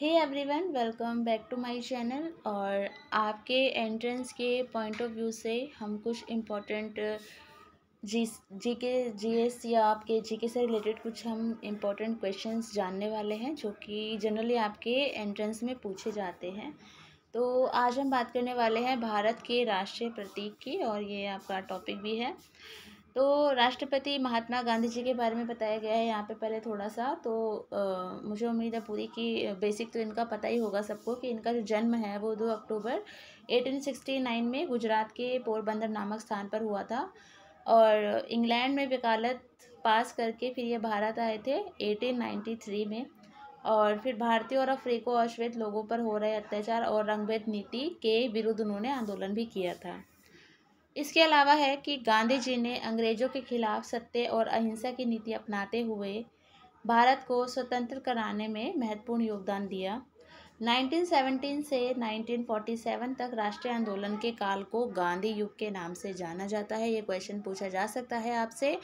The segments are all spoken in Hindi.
hey everyone welcome back to my channel और आपके एंट्रेंस के पॉइंट ऑफ व्यू से हम कुछ इम्पोर्टेंट जी जी के जी एस या आपके जी के से रिलेटेड कुछ हम इम्पोर्टेंट क्वेश्चंस जानने वाले हैं जो कि जनरली आपके एंट्रेंस में पूछे जाते हैं तो आज हम बात करने वाले हैं भारत के राष्ट्रीय प्रतीक की और ये आपका टॉपिक भी है तो राष्ट्रपति महात्मा गांधी जी के बारे में बताया गया है यहाँ पे पहले थोड़ा सा तो आ, मुझे उम्मीद है पूरी कि बेसिक तो इनका पता ही होगा सबको कि इनका जो जन्म है वो दो अक्टूबर एटीन सिक्सटी नाइन में गुजरात के पोरबंदर नामक स्थान पर हुआ था और इंग्लैंड में वकालत पास करके फिर ये भारत आए थे एटीन नाइन्टी थ्री में और फिर भारतीय और अफ्रीको अश्वेत लोगों पर हो रहे अत्याचार और रंगभेद नीति के विरुद्ध उन्होंने आंदोलन भी किया था इसके अलावा है कि गांधी जी ने अंग्रेज़ों के खिलाफ सत्य और अहिंसा की नीति अपनाते हुए भारत को स्वतंत्र कराने में महत्वपूर्ण योगदान दिया 1917 से 1947 तक राष्ट्रीय आंदोलन के काल को गांधी युग के नाम से जाना जाता है ये क्वेश्चन पूछा जा सकता है आपसे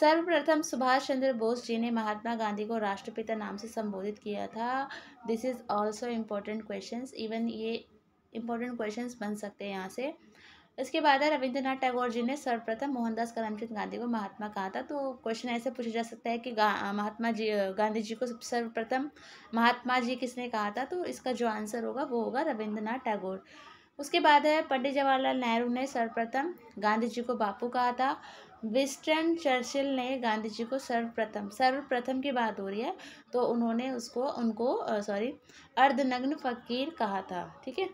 सर्वप्रथम सुभाष चंद्र बोस जी ने महात्मा गांधी को राष्ट्रपिता नाम से संबोधित किया था this is also important question even ये इम्पोर्टेंट क्वेश्चन बन सकते हैं यहाँ से इसके बाद है रविंद्रनाथ टैगोर जी ने सर्वप्रथम मोहनदास करमचंद गांधी को महात्मा कहा था तो क्वेश्चन ऐसे पूछा जा सकता है कि महात्मा जी गांधी जी को सर्वप्रथम महात्मा जी किसने कहा था तो इसका जो आंसर होगा वो होगा रविंद्रनाथ टैगोर उसके बाद है पंडित जवाहरलाल नेहरू ने सर्वप्रथम गांधी जी को बापू कहा था विस्टन चर्चिल ने गांधी जी को सर्वप्रथम सर्वप्रथम की बात हो रही है तो उन्होंने उसको उनको सॉरी अर्धनग्न फकीर कहा था ठीक है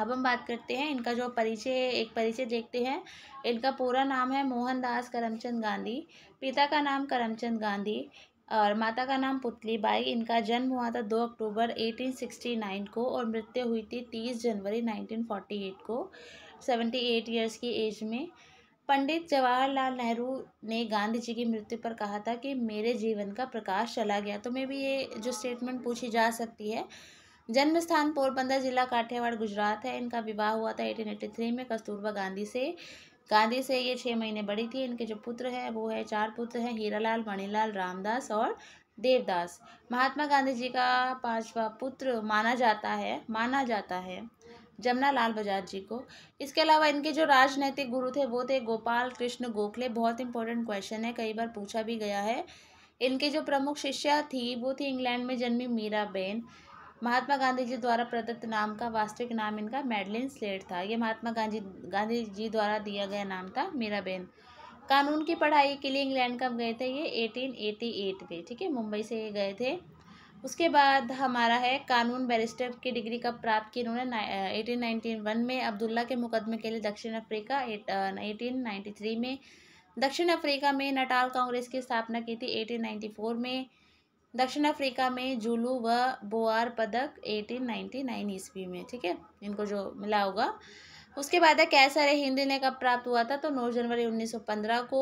अब हम बात करते हैं इनका जो परिचय एक परिचय देखते हैं इनका पूरा नाम है मोहनदास करमचंद गांधी पिता का नाम करमचंद गांधी और माता का नाम पुतली बाई इनका जन्म हुआ था दो अक्टूबर 1869 को और मृत्यु हुई थी तीस जनवरी 1948 को 78 इयर्स की एज में पंडित जवाहरलाल नेहरू ने गांधी जी की मृत्यु पर कहा था कि मेरे जीवन का प्रकाश चला गया तो मे भी ये जो स्टेटमेंट पूछी जा सकती है जन्म स्थान पोरबंदर जिला काठियावाड़ गुजरात है इनका विवाह हुआ था थ्री में कस्तूरबा गांधी से गांधी से ये छः महीने बड़ी थी इनके जो पुत्र हैं वो है चार पुत्र हैं हीरालाल मणिलाल रामदास और देवदास महात्मा गांधी जी का पांचवा पुत्र माना जाता है माना जाता है जमुना लाल बजाज जी को इसके अलावा इनके जो राजनैतिक गुरु थे वो थे गोपाल कृष्ण गोखले बहुत इंपॉर्टेंट क्वेश्चन है कई बार पूछा भी गया है इनके जो प्रमुख शिष्या थी वो थी इंग्लैंड में जन्मी मीरा बेन महात्मा गांधी जी द्वारा प्रदत्त नाम का वास्तविक नाम इनका मेडलिन स्लेट था ये महात्मा गांधी गांधी जी द्वारा दिया गया नाम था मीराबेन कानून की पढ़ाई के लिए इंग्लैंड कब गए थे ये 1888 में ठीक है मुंबई से ये गए थे उसके बाद हमारा है कानून बैरिस्टर की डिग्री कब प्राप्त की इन्होंने एटीन नाइनटी वन में अब्दुल्ला के मुकदमे के लिए दक्षिण अफ्रीका एटीन नाइन्टी थ्री में दक्षिण अफ्रीका में नटाल कांग्रेस की स्थापना की थी एटीन नाइन्टी फोर में दक्षिण अफ्रीका में जुलू व बोआर पदक 1899 ईस्वी में ठीक है इनको जो मिला होगा उसके बाद है कैसर हिंदी ने कब प्राप्त हुआ था तो 9 जनवरी 1915 को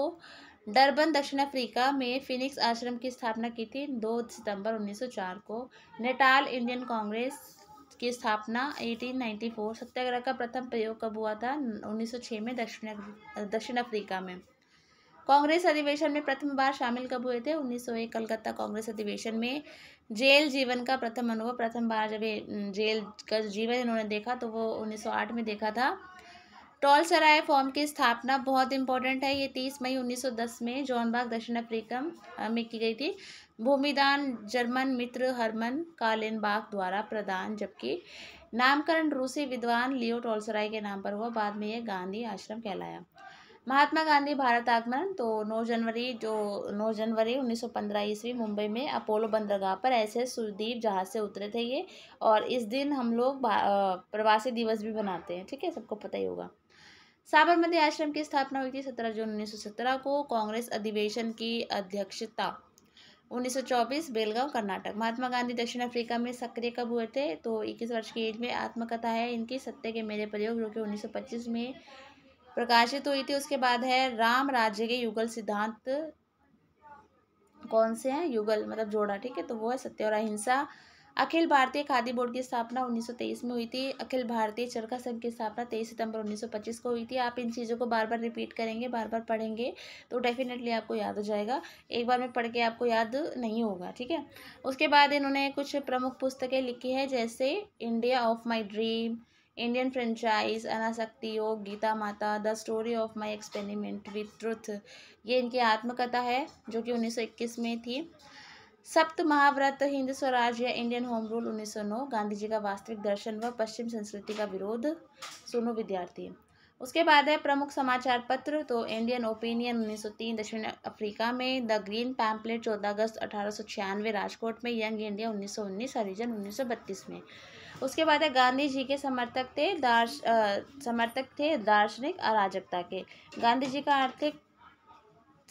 डरबन दक्षिण अफ्रीका में फिनिक्स आश्रम की स्थापना की थी 2 सितंबर 1904 को नेटाल इंडियन कांग्रेस की स्थापना 1894 सत्याग्रह का प्रथम प्रयोग कब हुआ था 1906 में दक्षिण दक्षिण अफ्रीका में कांग्रेस अधिवेशन में प्रथम बार शामिल कब हुए थे 1901 कलकत्ता कांग्रेस अधिवेशन में जेल जीवन का प्रथम अनुभव प्रथम बार जब जेल का जीवन इन्होंने देखा तो वो 1908 में देखा था टोल सराय फॉर्म की स्थापना बहुत इंपॉर्टेंट है ये 30 मई 1910 में जॉनबाग दक्षिण अफ्रीका में की गई थी भूमिदान जर्मन मित्र हरमन कालेनबाग द्वारा प्रदान जबकि नामकरण रूसी विद्वान लियो टोलसराय के नाम पर हुआ बाद में यह गांधी आश्रम कहलाया महात्मा गांधी भारत आगमन तो 9 जनवरी जो 9 जनवरी 1915 ईस्वी मुंबई में अपोलो बंदरगाह पर ऐसे सुदीप जहाज से उतरे थे ये और इस दिन हम लोग प्रवासी दिवस भी मनाते हैं ठीक है सबको पता ही होगा साबरमती आश्रम की स्थापना हुई थी सत्रह जून उन्नीस को कांग्रेस अधिवेशन की अध्यक्षता 1924 बेलगांव कर्नाटक महात्मा गांधी दक्षिण अफ्रीका में सक्रिय कब हुए थे तो 21 वर्ष की एज में आत्मकथा है इनकी सत्य के मेरे प्रयोग जो कि 1925 में प्रकाशित हुई थी उसके बाद है राम राज्य के युगल सिद्धांत कौन से हैं युगल मतलब जोड़ा ठीक है तो वो है सत्य और अहिंसा अखिल भारतीय खादी बोर्ड की स्थापना 1923 में हुई थी अखिल भारतीय चरखा संघ की स्थापना 23 सितंबर 1925 को हुई थी आप इन चीज़ों को बार बार रिपीट करेंगे बार बार पढ़ेंगे तो डेफिनेटली आपको याद हो जाएगा एक बार में पढ़ के आपको याद नहीं होगा ठीक है उसके बाद इन्होंने कुछ प्रमुख पुस्तकें लिखी है जैसे India of my dream Indian franchise Anasakti Yoga Gita Mata the story of my experiment with truth ये इनकी आत्मकथा है जो कि 1921 में थी सप्त महाव्रत हिंद स्वराज या Indian home rule 1909 Gandhi ji का वास्तविक दर्शन व वा पश्चिम संस्कृति का विरोध सुनो विद्यार्थी उसके बाद है प्रमुख समाचार पत्र तो इंडियन ओपिनियन उन्नीस सौ तीन दक्षिण अफ्रीका में द ग्रीन पैम्पलेट चौदह अगस्त अठारह सौ छियानवे राजकोट में यंग इंडिया उन्नीस सौ उन्नीस हरिजन उन्नीस सौ बत्तीस में उसके बाद है गांधी जी के समर्थक थे दार्श आ, समर्थक थे दार्शनिक अराजकता के गांधी जी का आर्थिक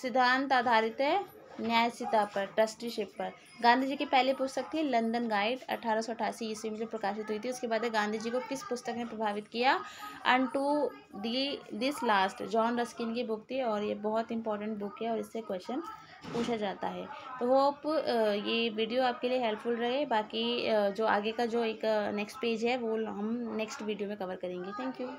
सिद्धांत आधारित है न्यायसिता पर ट्रस्टीशिप पर गांधी जी की पहली पुस्तक थी लंदन गाइड अठारह ईस्वी में जो प्रकाशित हुई थी उसके बाद गांधी जी को किस पुस्तक ने प्रभावित किया unto the this last John Ruskin की बुक थी और ये बहुत इंपॉर्टेंट बुक है और इससे क्वेश्चन पूछा जाता है तो होप ये वीडियो आपके लिए हेल्पफुल रहे बाकी जो आगे का जो एक नेक्स्ट पेज है वो हम नेक्स्ट वीडियो में कवर करेंगे थैंक यू